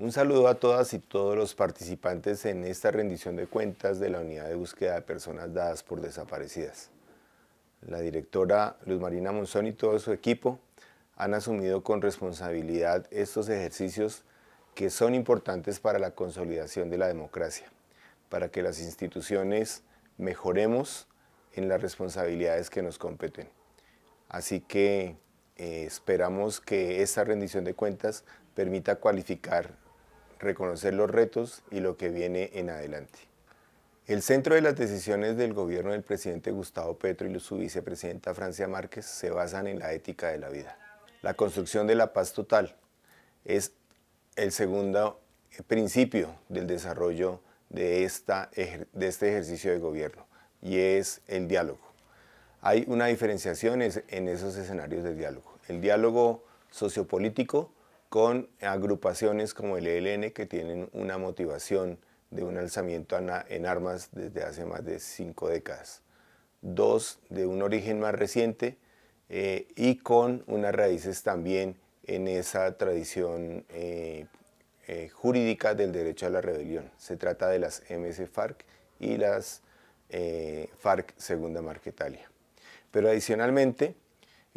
Un saludo a todas y todos los participantes en esta rendición de cuentas de la Unidad de Búsqueda de Personas Dadas por Desaparecidas. La directora Luz Marina Monzón y todo su equipo han asumido con responsabilidad estos ejercicios que son importantes para la consolidación de la democracia, para que las instituciones mejoremos en las responsabilidades que nos competen. Así que eh, esperamos que esta rendición de cuentas permita cualificar reconocer los retos y lo que viene en adelante. El centro de las decisiones del gobierno del presidente Gustavo Petro y su vicepresidenta Francia Márquez se basan en la ética de la vida. La construcción de la paz total es el segundo principio del desarrollo de, esta, de este ejercicio de gobierno y es el diálogo. Hay una diferenciación en esos escenarios de diálogo. El diálogo sociopolítico con agrupaciones como el ELN que tienen una motivación de un alzamiento en armas desde hace más de cinco décadas. Dos, de un origen más reciente eh, y con unas raíces también en esa tradición eh, eh, jurídica del derecho a la rebelión. Se trata de las MS FARC y las FARC Segunda Marquetalia. Pero adicionalmente,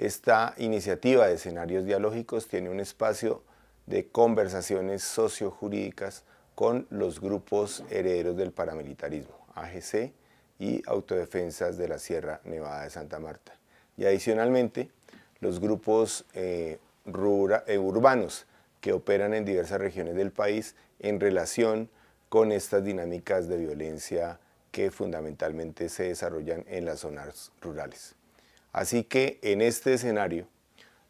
esta iniciativa de escenarios dialógicos tiene un espacio de conversaciones sociojurídicas con los grupos herederos del paramilitarismo, AGC y Autodefensas de la Sierra Nevada de Santa Marta. Y adicionalmente, los grupos eh, eh, urbanos que operan en diversas regiones del país en relación con estas dinámicas de violencia que fundamentalmente se desarrollan en las zonas rurales. Así que en este escenario,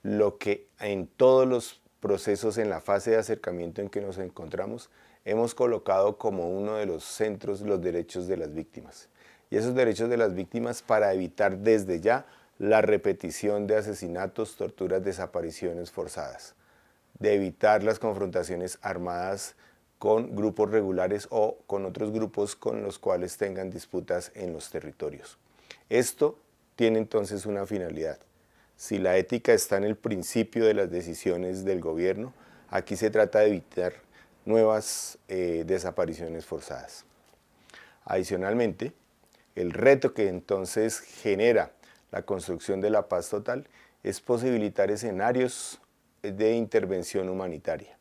lo que en todos los procesos en la fase de acercamiento en que nos encontramos, hemos colocado como uno de los centros los derechos de las víctimas. Y esos derechos de las víctimas para evitar desde ya la repetición de asesinatos, torturas, desapariciones forzadas, de evitar las confrontaciones armadas con grupos regulares o con otros grupos con los cuales tengan disputas en los territorios. Esto tiene entonces una finalidad. Si la ética está en el principio de las decisiones del gobierno, aquí se trata de evitar nuevas eh, desapariciones forzadas. Adicionalmente, el reto que entonces genera la construcción de la paz total es posibilitar escenarios de intervención humanitaria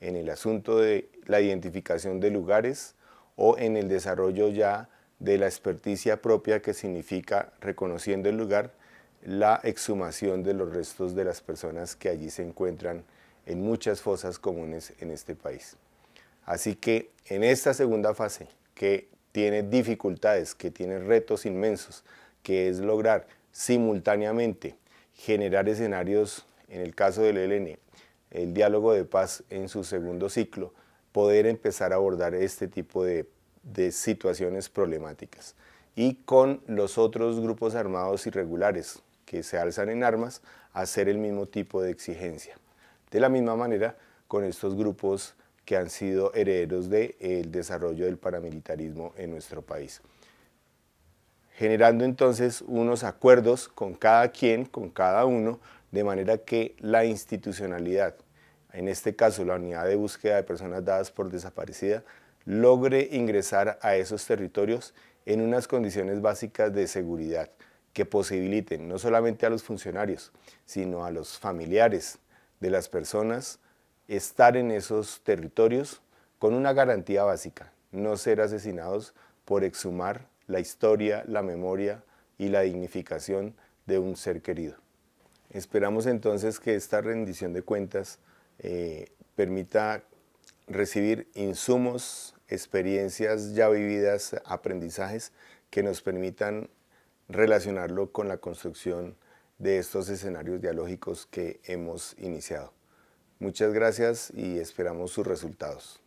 en el asunto de la identificación de lugares o en el desarrollo ya de la experticia propia que significa, reconociendo el lugar, la exhumación de los restos de las personas que allí se encuentran en muchas fosas comunes en este país. Así que en esta segunda fase, que tiene dificultades, que tiene retos inmensos, que es lograr simultáneamente generar escenarios, en el caso del ELN, el diálogo de paz en su segundo ciclo, poder empezar a abordar este tipo de de situaciones problemáticas y con los otros grupos armados irregulares que se alzan en armas hacer el mismo tipo de exigencia. De la misma manera con estos grupos que han sido herederos del de, desarrollo del paramilitarismo en nuestro país. Generando entonces unos acuerdos con cada quien, con cada uno, de manera que la institucionalidad, en este caso la unidad de búsqueda de personas dadas por desaparecida, logre ingresar a esos territorios en unas condiciones básicas de seguridad que posibiliten no solamente a los funcionarios, sino a los familiares de las personas estar en esos territorios con una garantía básica, no ser asesinados por exhumar la historia, la memoria y la dignificación de un ser querido. Esperamos entonces que esta rendición de cuentas eh, permita recibir insumos experiencias ya vividas, aprendizajes que nos permitan relacionarlo con la construcción de estos escenarios dialógicos que hemos iniciado. Muchas gracias y esperamos sus resultados.